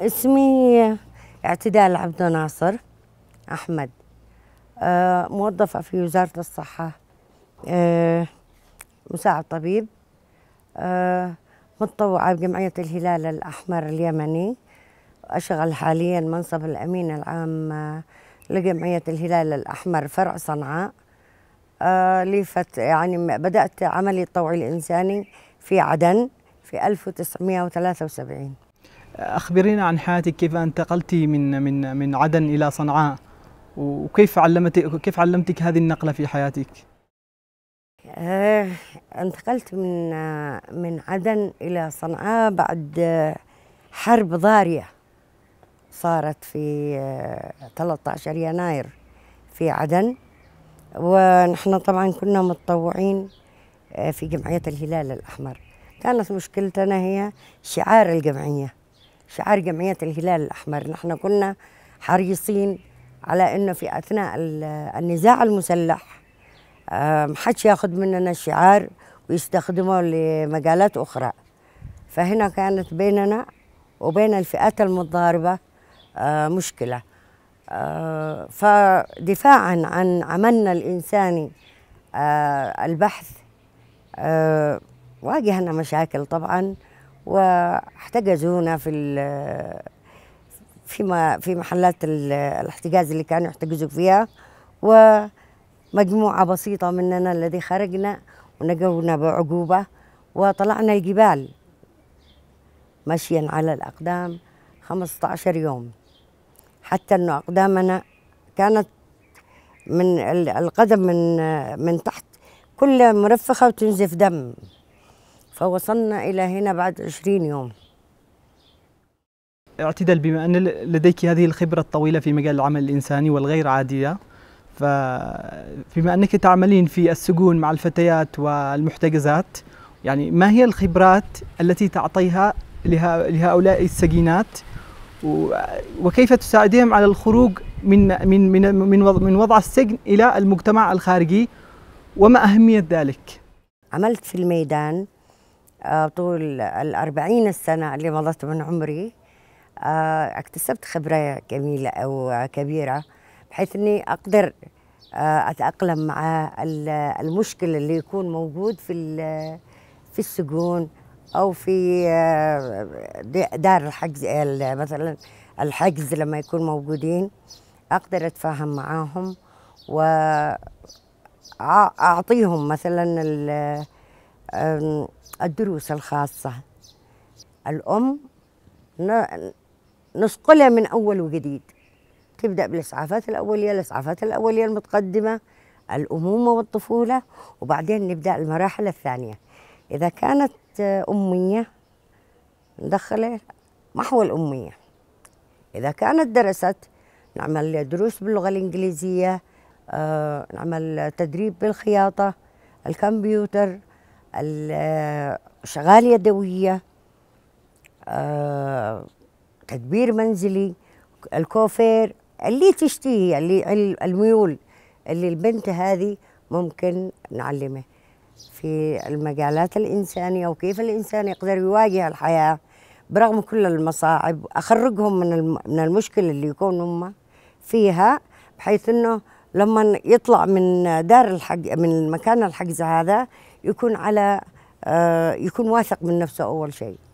اسمي اعتدال عبد الناصر احمد uh, موظفه في وزاره الصحه uh, مساعد طبيب uh, متطوعه بجمعيه الهلال الاحمر اليمني اشغل حاليا منصب الامين العام لجمعية الهلال الأحمر فرع صنعاء آه، لفت يعني بدأت عملي الطوعي الإنساني في عدن في 1973 أخبرينا عن حياتك كيف انتقلتي من من من عدن إلى صنعاء وكيف علمتي كيف علمتك هذه النقلة في حياتك؟ آه، انتقلت من من عدن إلى صنعاء بعد حرب ضارية صارت في 13 آه، يناير في عدن ونحن طبعا كنا متطوعين آه، في جمعية الهلال الأحمر كانت مشكلتنا هي شعار الجمعية شعار جمعية الهلال الأحمر نحن كنا حريصين على أنه في أثناء النزاع المسلح آه، محدش ياخذ مننا الشعار ويستخدمه لمجالات أخرى فهنا كانت بيننا وبين الفئات المتضاربة آه، مشكله آه، فدفاعا عن عملنا الانساني آه، البحث واجهنا مشاكل طبعا واحتجزونا في فيما في محلات الاحتجاز اللي كانوا يحتجزوا فيها ومجموعة بسيطة مننا الذي خرجنا ونجونا بعجوبة وطلعنا الجبال مشيا على الأقدام 15 يوم حتى أنه أقدامنا كانت من القدم من من تحت كلها مرفخة وتنزف دم فوصلنا إلى هنا بعد 20 يوم اعتدال بما أن لديك هذه الخبرة الطويلة في مجال العمل الإنساني والغير عادية فبما أنك تعملين في السجون مع الفتيات والمحتجزات يعني ما هي الخبرات التي تعطيها لهؤلاء السجينات وكيف تساعدهم على الخروج من من من من وضع السجن الى المجتمع الخارجي وما اهميه ذلك؟ عملت في الميدان آه، طول 40 سنة اللي مضت من عمري آه، اكتسبت خبرة جميلة أو كبيرة بحيث أني أقدر آه، أتأقلم مع المشكل اللي يكون موجود في في السجون او في آه، دار الحجز مثلا الحجز لما يكون موجودين اقدر اتفاهم معاهم واعطيهم مثلا الدروس الخاصه الام نسقلها من اول وجديد تبدا بالاسعافات الاوليه الاسعافات الاوليه المتقدمه الامومه والطفوله وبعدين نبدا المراحل الثانيه إذا كانت أمية ندخله محو الأمية إذا كانت درست نعمل دروس باللغة الإنجليزية آه، نعمل تدريب بالخياطة الكمبيوتر الشغالة يدوية آه، تدبير منزلي الكوفير اللي تشتهي اللي الميول اللي البنت هذه ممكن نعلمه في المجالات الإنسانية وكيف الإنسان يقدر يواجه الحياة برغم كل المصاعب أخرجهم من من المشكلة اللي يكون هم فيها بحيث إنه لما يطلع من دار الحج من مكان الحجز هذا يكون على آه، يكون واثق من نفسه أول شيء